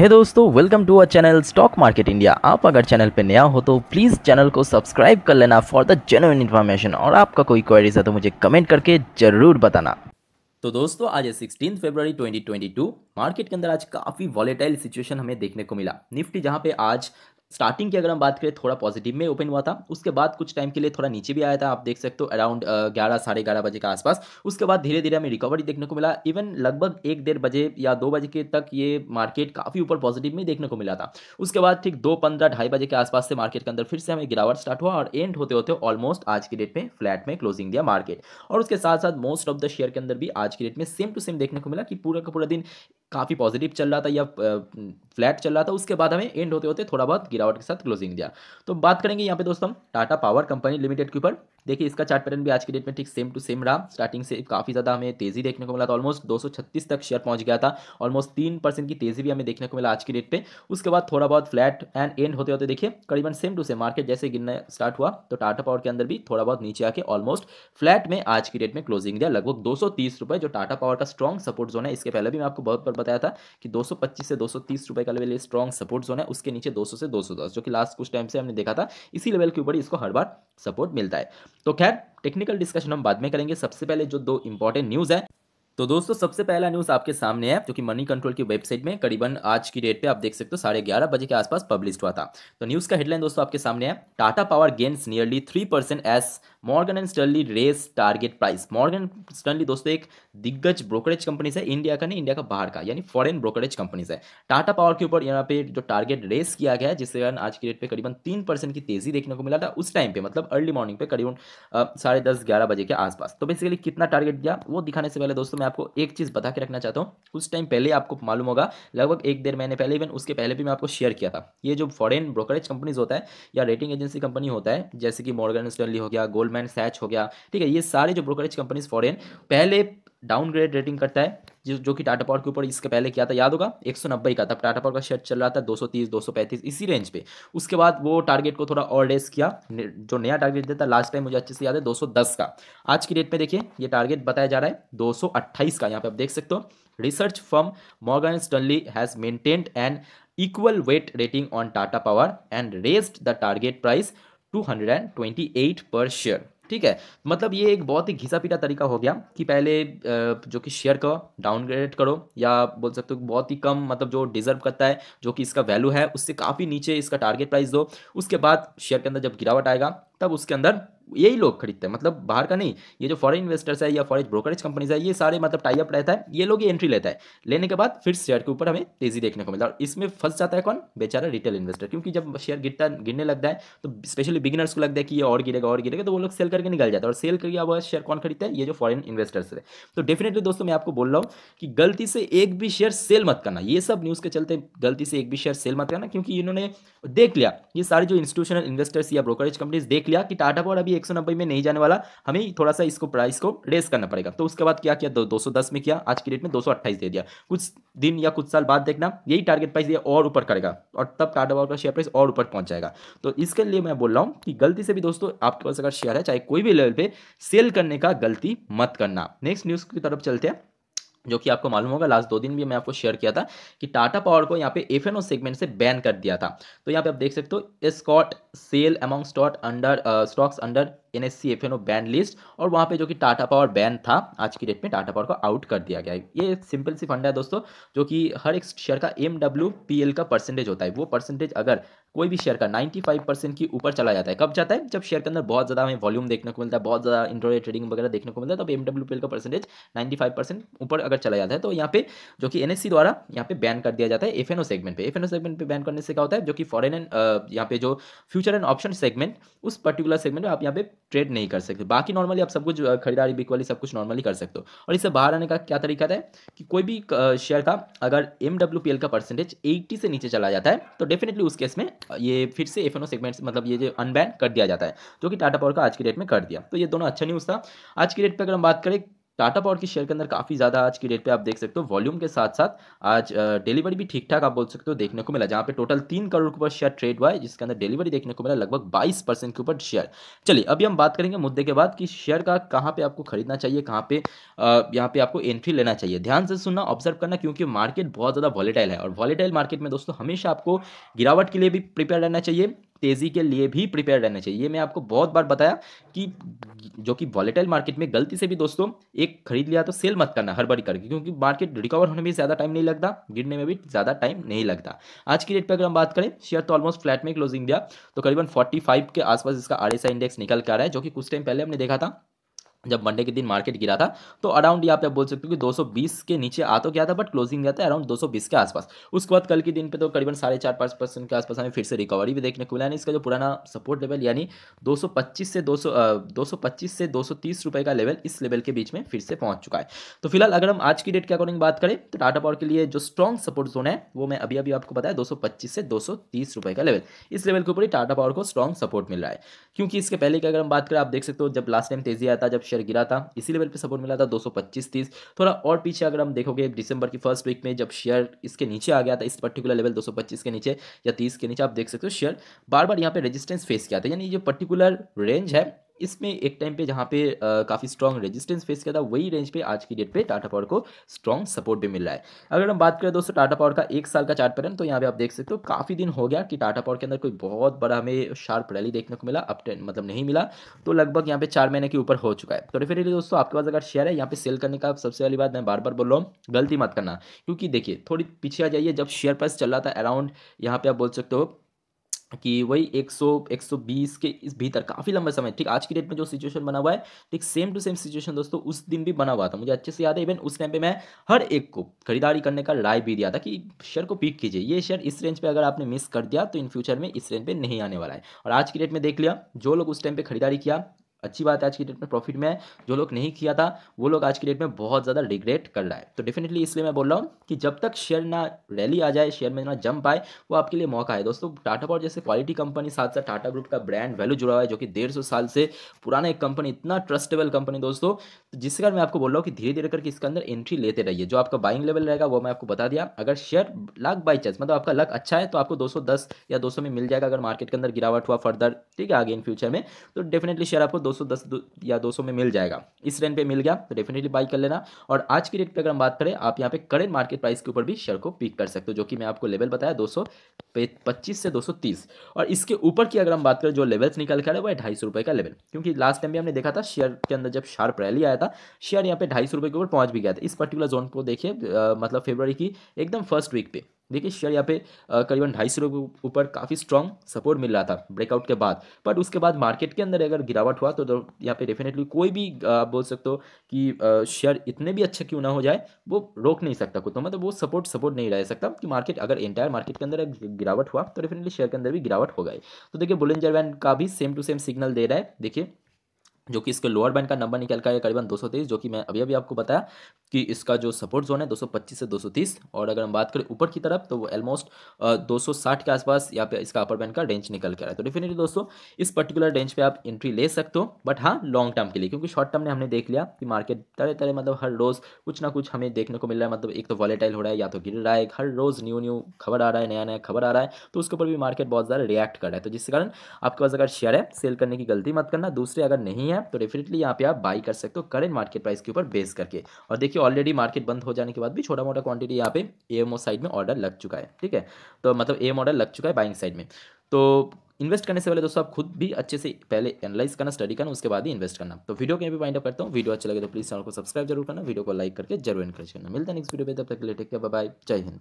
हे hey दोस्तों welcome to our channel stock market India आप अगर चैनल पे नया हो तो प्लीज़ चैनल को सब्सक्राइब कर लेना फॉर द जेन्यून इन्फॉर्मेशन और आपका कोई क्वेरीज है तो मुझे कमेंट करके ज़रूर बताना तो दोस्तों आज है सिक्सटीन फेबर 2022 मार्केट के अंदर आज काफ़ी वॉलेटाइल सिचुएशन हमें देखने को मिला निफ्टी जहां पे आज स्टार्टिंग की अगर हम बात करें थोड़ा पॉजिटिव में ओपन हुआ था उसके बाद कुछ टाइम के लिए थोड़ा नीचे भी आया था आप देख सकते हो अराउंड ग्यारह साढ़े ग्यारह बजे के आसपास उसके बाद धीरे धीरे हमें रिकवरी देखने को मिला इवन लगभग एक डेढ़ बजे या दो बजे के तक ये मार्केट काफ़ी ऊपर पॉजिटिव में देखने को मिला था उसके बाद ठीक दो पंद्रह ढाई बजे के आसपास से मार्केट के अंदर फिर से हमें गिरावट स्टार्ट हुआ और एंड होते होते ऑलमोस्ट आज की डेट में फ्लैट में क्लोजिंग दिया मार्केट और उसके साथ साथ मोस्ट ऑफ द शेयर के अंदर भी आज की डेट में सेम टू सेम देखने को मिला कि पूरा का पूरा दिन काफ़ी पॉजिटिव चल रहा था या फ्लैट चल रहा था उसके बाद हमें एंड होते होते थोड़ा बहुत गिरावट के साथ क्लोजिंग दिया तो बात करेंगे यहाँ पे दोस्तों हम टाटा पावर कंपनी लिमिटेड के ऊपर देखिए इसका चार्ट पैटर्न भी आज के डेट में ठीक सेम टू सेम रहा स्टार्टिंग से काफ़ी ज़्यादा हमें तेज़ी देखने को मिला था ऑलमोस्ट 236 तक शेयर पहुंच गया था ऑलमोस्ट तीन परसेंट की तेज़ी भी हमें देखने को मिला आज की डेट पे उसके बाद थोड़ा बहुत फ्लैट एंड एंड होते होते देखिए करीबन सेम टू सेम मार्केट जैसे गिरना स्टार्ट हुआ तो टाटा पावर के अंदर भी थोड़ा बहुत नीचे आके ऑलमोस्ट फ्लैट में आज की डेट में क्लोजिंग दिया लगभग दो जो टाटा पावर का स्ट्रॉन्ग सपोर्ट जोन है इसके पहले भी मैं आपको बहुत बार बताया था कि दो से दो का technical level strong support zone है उसके नीचे 200 से 210 जो कि लास्ट कुछ टाइम से हमने देखा था इसी लेवल के ऊपर इसको हर बार सपोर्ट मिलता है तो खैर टेक्निकल डिस्कशन हम बाद में करेंगे सबसे पहले जो दो इंपॉर्टेंट न्यूज़ है तो दोस्तों सबसे पहला न्यूज़ आपके सामने है जो कि मनी कंट्रोल की वेबसाइट में करीबन आज की डेट पे आप देख सकते हो साढ़े ग्यारह बजे के आसपास पब्लिश हुआ था तो न्यूज़ का हेडलाइन दोस्तों आपके सामने है Tata power gains nearly three percent as Morgan and Stanley raises target price Morgan Stanley दोस्तों एक दिग्गज ब्रोकरेज कंपनी है इंडिया का नहीं इंडिया का बाहर का यानी फॉरेन ब्रोकरेज कंपनीज है टाटा पावर के ऊपर यहाँ पे जो टारगेट रेस किया गया है जिसके कारण आज की डेट पे करीबन तीन परसेंट की तेजी देखने को मिला था उस टाइम पे मतलब अर्ली मॉर्निंग पे करीबन साढ़े दस ग्यारह बजे के आसपास तो बेसिकली कितना टारगेट दिया वो दिखाने से पहले दोस्तों मैं आपको एक चीज़ बता के रखना चाहता हूँ कुछ टाइम पहले आपको मालूम होगा लगभग एक डेढ़ महीने पहले इवन उसके पहले भी मैं आपको शेयर किया था ये जो फॉरेन ब्रोकरेज कंपनीज होता है या रेटिंग एजेंसी कंपनी होता है जैसे कि मॉर्गन स्टर्नली हो गया गोल्डमैन सैच हो गया ठीक है ये सारे जो ब्रोकरेज कंपनीज फॉरेन पहले डाउनग्रेड रेटिंग करता है जो जो कि टाटा पावर के ऊपर इसके पहले किया था याद होगा नब्बे का तब टाटा पावर का शेयर चल रहा था 230 235 इसी रेंज पे उसके बाद वो टारगेट को थोड़ा और रेस किया जो नया टारगेट देता लास्ट टाइम मुझे अच्छे से याद है 210 का आज की डेट में देखिए ये टारगेट बताया जा रहा है 228 का यहाँ पे आप देख सकते हो research firm Morgan Stanley has maintain an equal weight rating on Tata Power and raised the target price 228 पर शेयर ठीक है मतलब ये एक बहुत ही घिसा पीटा तरीका हो गया कि पहले जो कि शेयर करो डाउनग्रेड करो या बोल सकते हो बहुत ही कम मतलब जो डिजर्व करता है जो कि इसका वैल्यू है उससे काफ़ी नीचे इसका टारगेट प्राइस दो उसके बाद शेयर के अंदर जब गिरावट आएगा तब उसके अंदर यही लोग खरीदते हैं मतलब बाहर का नहीं ये जो फॉरेन इन्वेस्टर्स है या फॉरेन ब्रोकरेज कंपनीज है ये सारे मतलब टाइप रहता है ये लोग एंट्री लेता है लेने के बाद फिर शेयर के ऊपर हमें तेजी देखने को मिलता है और इसमें फंस जाता है कौन बेचारा रिटेल इन्वेस्टर क्योंकि जब शेयर गिरता गिरने लगता है तो स्पेशली बिगिनर्स को लगता है कि ये और गिरेगा और गिरेगा तो वो लोग सेल करके निकल जाता है और सेल करके अब शेयर कौन खरीदता है ये जो फॉरन इन्वेस्टर्स है तो डेफिनेटली दोस्तों मैं आपको बोल रहा हूँ कि गलती से एक भी शेयर सेल मत करना ये सब न्यूज़ के चलते गलती से एक भी शेयर सेल मत करना क्योंकि इन्होंने देख लिया ये सारे जो इंस्टीट्यूशनल इन्वेस्टर्स या ब्रोकरेज कंपनीज देख लिया कि टाटा पर अभी एक में नहीं जाने वाला हमें थोड़ा सा इसको प्राइस को रेस करना पड़ेगा तो उसके बाद क्या किया दो, दो में किया आज की डेट में दो दे दिया कुछ दिन या कुछ साल बाद देखना यही टारगेट प्राइस ये और ऊपर करेगा और तब टाटा पावर का शेयर प्राइस और ऊपर पहुंच जाएगा तो इसके लिए मैं बोल रहा हूँ कि गलती से भी दोस्तों आपके पास अगर शेयर है चाहे कोई भी लेवल पे सेल करने का गलती मत करना नेक्स्ट न्यूज़ की तरफ चलते हैं जो कि आपको मालूम होगा लास्ट दो दिन भी मैं आपको शेयर किया था कि टाटा पावर को यहाँ पे एफ सेगमेंट से बैन कर दिया था तो यहाँ पे आप देख सकते हो स्कॉट sale among stock under stocks under N S C F N O ban list और वहाँ पे जो कि टाटा पावर बैन था आज की डेट में टाटा पावर को आउट कर दिया गया है ये एक सिंपल सी फंड है दोस्तों जो कि हर एक शेयर का एम डब्ल्यू पी एल का परसेंटेज होता है वो परसेंटेज अगर कोई भी शेयर का 95 परसेंट के ऊपर चला जाता है कब जाता है जब शेयर के अंदर बहुत ज़्यादा हमें वॉल्यूम देखने को मिलता है बहुत ज़्यादा इंट्रोडे ट्रेडिंग वगैरह देखने को मिलता है तब एम का परसेंटेज नाइन्टी ऊपर अगर चला जाता है तो यहाँ पे जो कि एन द्वारा यहाँ पे बैन कर दिया जाता है एफ सेगमेंट पे एफ सेगमेंट पे बैन करने से क्या होता है जो कि फॉरन एंड uh, यहाँ पे जो फ्यूचर एंड ऑप्शन सेगमेंट उस पर्टिकुलर सेगमेंट में आप यहाँ पे ट्रेड नहीं कर सकते बाकी नॉर्मली आप सब कुछ uh, खरीदारी बिकवाली सब कुछ नॉर्मली कर सकते हो और इससे बाहर आने का क्या तरीका है कि कोई भी शेयर uh, का अगर एम का परसेंटेज एट्टी से नीचे चला जाता है तो डेफिनेटली उस केस में ये फिर से एफ सेगमेंट मतलब ये जो अनबैन कर दिया जाता है जो कि टाटा पावर का आज की डेट में कर दिया तो ये दोनों अच्छा न्यूज़ था आज की डेट पर अगर हम बात करें टाटा पावर के शेयर के अंदर काफ़ी ज़्यादा आज की डेट पे आप देख सकते हो वॉल्यूम के साथ साथ आज डिलीवरी भी ठीक ठाक आप बोल सकते हो देखने को मिला जहाँ पे टोटल तीन करोड़ के ऊपर शेयर ट्रेड हुआ है जिसके अंदर डिलीवरी देखने को मिला लगभग बाईस परसेंट के ऊपर शेयर चलिए अभी हम बात करेंगे मुद्दे के बाद कि शेयर का कहाँ पे आपको खरीदना चाहिए कहाँ पे यहाँ पे आपको एंट्री लेना चाहिए ध्यान से सुनना ऑब्जर्व करना क्योंकि मार्केट बहुत ज़्यादा वॉलेटाइल है और वॉलेटाइल मार्केट में दोस्तों हमेशा आपको गिरावट के लिए भी प्रिपेयर रहना चाहिए तेज़ी के लिए भी प्रिपेयर रहना चाहिए ये मैं आपको बहुत बार बताया कि जो कि वॉलेटाइल मार्केट में गलती से भी दोस्तों एक खरीद लिया तो सेल मत करना हड़बड़ी करके क्योंकि मार्केट रिकवर होने में ज़्यादा टाइम नहीं लगता गिरने में भी ज़्यादा टाइम नहीं लगता आज की डेट पर अगर हम बात करें शेयर तो ऑलमोस्ट फ्लैट में क्लोजिंग दिया तो करीबन फोर्टी के आसपास इसका आर इंडेक्स निकल कर रहा है जो कि कुछ टाइम पहले हमने देखा था जब मंडे के दिन मार्केट गिरा था तो अराउंड यहाँ पे आप बोल सकते हो कि 220 के नीचे आ तो गया था बट क्लोजिंग गया था अराउंड 220 के आसपास उसके बाद कल के दिन पे तो करीबन साढ़े चार पाँच परसेंट के आसपास हमें फिर से रिकवरी भी देखने को मिला इसका जो पुराना सपोर्ट लेवल यानी 225 से 200 225 से 230 रुपए का लेवल इस लेवल के बीच में फिर से पहुँच चुका है तो फिलहाल अगर हम आज की डेट के अकॉर्डिंग बात करें तो टाटा पावर के लिए जो स्ट्रॉन्ग सपोर्ट जोन है वो मैं अभी अभी आपको बताया दो से दो रुपए का लेवल इस लेवल के ऊपर ही टाटा पावर को स्ट्रॉन्ग सपोर्ट मिल रहा है क्योंकि इसके पहले की अगर हम बात करें आप देख सकते हो जब लास्ट टाइम तेजी आया था जब शेयर गिरा था इसी लेवल पे सपोर्ट मिला था 225 तीस थोड़ा और पीछे अगर हम देखोगे दिसंबर की फर्स्ट वीक में जब शेयर इसके नीचे आ गया था इस पर्टिकुलर लेवल 225 के नीचे या 30 के नीचे आप देख सकते हो शेयर बार बार यहाँ पे रेजिस्टेंस फेस किया था यानी जो पर्टिकुलर रेंज है इसमें एक टाइम पे जहाँ पे काफ़ी स्ट्रॉन्ग रेजिस्टेंस फेस किया था वही रेंज पे आज की डेट पे टाटा पावर को स्ट्रॉन्ग सपोर्ट भी मिल रहा है अगर हम बात करें दोस्तों टाटा पावर का एक साल का चार्ट पैटर्न तो यहाँ पे आप देख सकते हो काफ़ी दिन हो गया कि टाटा पावर के अंदर कोई बहुत बड़ा हमें शार्प रैली देखने को मिला अप मतलब नहीं मिला तो लगभग यहाँ पे चार महीने के ऊपर हो चुका है तो डेफिनेटली दोस्तों आपके पास अगर शेयर है यहाँ पे सेल करने का सबसे पहली बात मैं बार बार बोल रहा हूँ गलती मत करना क्योंकि देखिए थोड़ी पीछे आ जाइए जब शेयर प्राइस चल रहा था अराउंड यहाँ पे आप बोल सकते हो कि वही 100 120 के इस भीतर काफ़ी लंबे समय ठीक आज की डेट में जो सिचुएशन बना हुआ है ठीक सेम टू सेम सिचुएशन दोस्तों उस दिन भी बना हुआ था मुझे अच्छे से याद है इवन उस टाइम पे मैं हर एक को खरीदारी करने का राय भी दिया था कि शेयर को पिक कीजिए ये शेयर इस रेंज पे अगर आपने मिस कर दिया तो इन फ्यूचर में इस रेंज पर नहीं आने वाला है और आज की डेट में देख लिया जो लोग उस टाइम पर खरीदारी किया अच्छी बात है आज की डेट में प्रॉफिट में है जो लोग नहीं किया था वो लोग आज की डेट में बहुत ज़्यादा रिग्रेट कर रहा है तो डेफिनेटली इसलिए मैं बोल रहा हूँ कि जब तक शेयर ना रैली आ जाए शेयर में ना जंप आए वो आपके लिए मौका है दोस्तों टाटा पावर जैसे क्वालिटी कंपनी साथ साथ टाटा ग्रुप का ब्रांड वैल्यू जुड़ा हुआ है जो कि डेढ़ सौ साल से पुराना एक कंपनी इतना ट्रस्टेबल कंपनी दोस्तों तो जिसके कारण मैं आपको बोल रहा हूँ कि धीरे धीरे करके इसके अंदर एंट्री लेते रहिए जो आपका बाइंग लेवल रहेगा वो मैं आपको बता दिया अगर शेयर लाख बाई चांस मतलब आपका लक अच्छा है तो आपको दो या दो में मिल जाएगा अगर मार्केट के अंदर गिरावट हुआ फर्दर ठीक है आगे इन फ्यूचर में तो डेफिनेटली शेयर आपको 210 या 200 में मिल जाएगा इस रेंज पे मिल गया तो डेफिनेटली बाई कर लेना और आज की रेट पे अगर हम बात करें आप यहाँ पे करेंट मार्केट प्राइस के ऊपर भी शेयर को पिक कर सकते हो जो कि मैं आपको लेवल बताया दो से दो और इसके ऊपर की अगर हम बात करें जो लेवल्स निकल कर है वह ढाई सौ का लेवल क्योंकि लास्ट टाइम भी हमने देखा था शेयर के अंदर जब शार्प रैली आया था शेयर यहाँ पे ढाई के ऊपर पहुंच भी गया था इस पर्टिकुलर जोन को देखिए मतलब फेबर की एकदम फर्स्ट वीक पे देखिए शेयर यहाँ पे करीबन ढाई सौ ऊपर काफ़ी स्ट्रॉन्ग सपोर्ट मिल रहा था ब्रेकआउट के बाद बट उसके बाद मार्केट के अंदर अगर गिरावट हुआ तो, तो यहाँ पे डेफिनेटली कोई भी आप बोल सकते हो कि शेयर इतने भी अच्छे क्यों ना हो जाए वो रोक नहीं सकता खुद तो मतलब वो सपोर्ट सपोर्ट नहीं रह सकता कि मार्केट अगर एंटायर मार्केट के अंदर गिरावट हुआ तो डेफिनेटली शेयर के अंदर भी गिरावट हो गई तो देखिए बुलेंजर वैन का भी सेम टू सेम सिग्नल दे रहा है देखिए जो कि इसके लोअर बैंड का नंबर निकल का है करीबन 223 जो कि मैं अभी अभी आपको बताया कि इसका जो सपोर्ट जोन है 225 से 230 और अगर हम बात करें ऊपर की तरफ तो वो ऑलमोस्ट 260 के आसपास यहाँ पे इसका अपर बैंड का रेंज निकल के आ रहा है तो डेफिनेटली दोस्तों इस पर्टिकुलर रेंज पे आप एंट्री ले सकते हो बट हाँ लॉन्ग टर्म के लिए क्योंकि शॉर्ट टर्म ने हमने देख लिया कि मार्केट तरह तरह मतलब हर रोज़ कुछ ना कुछ हमें देखने को मिल रहा है मतलब एक तो वॉलेटाइल हो रहा है या तो गिर रहा है हर रोज़ न्यू न्यू खबर आ रहा है नया नया खबर आ रहा है तो उसके ऊपर भी मार्केट बहुत ज़्यादा रिएक्ट कर रहा है तो जिस कारण आपके पास अगर शेयर है सेल करने की गलती मत करना दूसरे अगर नहीं है तो डेफिनेटली यहाँ पे आप बाई कर सकते हो करेंट मार्केट प्राइस के ऊपर बेस करके और देखिए ऑलरेडी मार्केट बंद हो जाने के बाद भी छोटा मोटा क्वांटिटी यहाँ पे एएमओ साइड में ऑर्डर लग चुका है ठीक है तो मतलब एम ऑर्डर लग चुका है बाइंग साइड में तो इन्वेस्ट करने से पहले दोस्तों आप खुद भी अच्छे से पहले एनालाइज करना स्टडी करना उसके बाद ही इन्वेस्ट करना तो वीडियो के भी माइंड अप करता हूँ वीडियो अच्छा लगे तो प्लीज़ चैनल को सब्सक्राइब जरूर करना वीडियो को लाइक करके जरूर इनकरेज करना मिलता है नेक्स्ट वीडियो में तब तक के लिए टेक केयर बाय जय हिंद